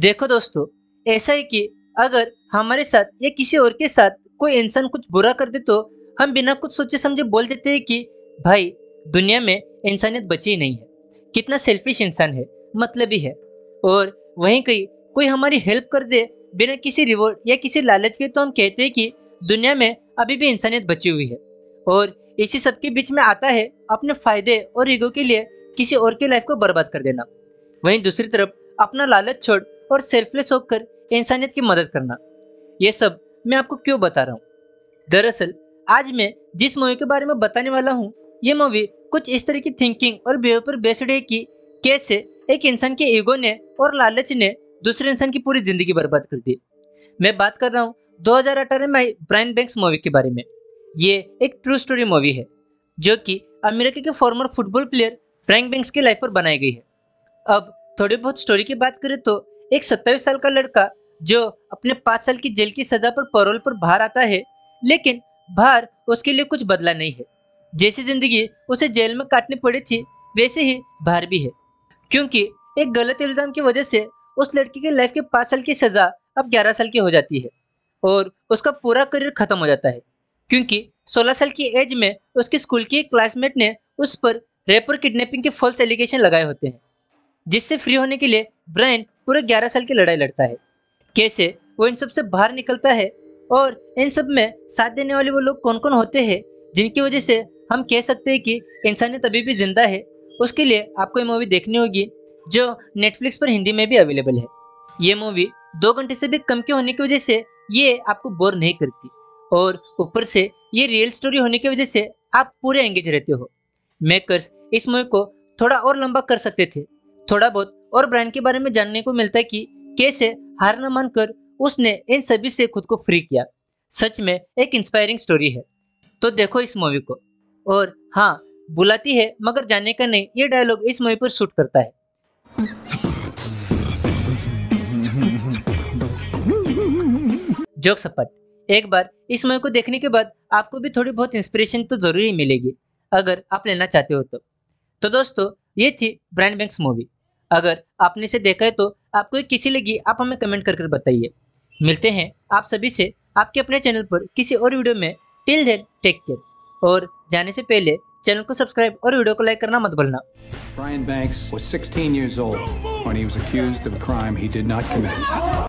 देखो दोस्तों ऐसा है कि अगर हमारे साथ या किसी और के साथ कोई इंसान कुछ बुरा कर दे तो हम बिना कुछ सोचे समझे बोल देते हैं कि भाई दुनिया में इंसानियत बची ही नहीं है कितना सेल्फिश इंसान है मतलब ही है और वहीं कहीं कोई हमारी हेल्प कर दे बिना किसी रिवॉर्ड या किसी लालच के तो हम कहते हैं कि दुनिया में अभी भी इंसानियत बची हुई है और इसी सब के बीच में आता है अपने फायदे और ईगो के लिए किसी और की लाइफ को बर्बाद कर देना वहीं दूसरी तरफ अपना लालच छोड़ और सेल्फलेस होकर इंसानियत की मदद करना ये सब मैं आपको क्यों बता रहा हूँ दरअसल आज मैं जिस मूवी के बारे में बताने वाला हूँ ये मूवी कुछ इस तरह की थिंकिंग और बिहेवियर पर बेस्ड है कि कैसे एक इंसान के ईगो ने और लालच ने दूसरे इंसान की पूरी जिंदगी बर्बाद कर दी मैं बात कर रहा हूँ अठारह में आई ब्राइन बैंक्स मूवी के बारे में ये एक ट्रू स्टोरी मूवी है जो कि अमेरिका के former football player Frank Banks की लाइफ पर बनाई गई है अब थोड़ी बहुत स्टोरी की बात करें तो एक सत्ताईस साल का लड़का जो अपने पाँच साल की जेल की सजा पर पैरोल पर बाहर आता है लेकिन बाहर उसके लिए कुछ बदला नहीं है जैसी जिंदगी उसे जेल में काटनी पड़ी थी वैसे ही बाहर भी है क्योंकि एक गलत इल्ज़ाम की वजह से उस लड़की के लाइफ के पाँच साल की सज़ा अब ग्यारह साल की हो जाती है और उसका पूरा करियर ख़त्म हो जाता है क्योंकि सोलह साल की एज में उसके स्कूल की एक क्लासमेट ने उस पर रेप और किडनैपिंग के फॉल्स एलिगेशन लगाए होते हैं जिससे फ्री होने के लिए ब्रायन पूरे ग्यारह साल की लड़ाई लड़ता है कैसे वो इन सब से बाहर निकलता है और इन सब में साथ देने वाले वो लोग कौन कौन होते हैं जिनकी वजह से हम कह सकते हैं कि इंसानियत अभी भी जिंदा है उसके लिए आपको ये मूवी देखनी होगी जो नेटफ्लिक्स पर हिंदी में भी अवेलेबल है ये मूवी दो घंटे से भी कम के होने की वजह से ये आपको बोर नहीं करती और ऊपर से ये रियल स्टोरी होने की वजह से आप पूरे एंगेज रहते हो मेकर्स इस मूवी को थोड़ा और लंबा कर सकते थे थोड़ा बहुत और ब्रायन के बारे में जानने को मिलता है कि कैसे हार न मानकर उसने इन सभी से खुद को फ्री किया सच में एक इंस्पायरिंग स्टोरी है तो देखो इस मूवी को और हाँ बुलाती है मगर जाने का नहीं ये डायलॉग इस मूवी पर शूट करता है जोक सपाट एक बार इस मूवी को देखने के बाद आपको भी थोड़ी बहुत इंस्पिरेशन तो जरूर ही मिलेगी अगर आप लेना चाहते हो तो तो दोस्तों ये थी ब्रांड बैंक्स मूवी अगर आपने इसे देखा है तो आपको किसी लगी आप हमें कमेंट कर कर बताइए मिलते हैं आप सभी से आपके अपने चैनल पर किसी और वीडियो में टिल देन टेक केयर और जाने से पहले चैनल को सब्सक्राइब और वीडियो को लाइक करना मत भूलना Brian Banks was 16 years old when he was accused of a crime he did not commit.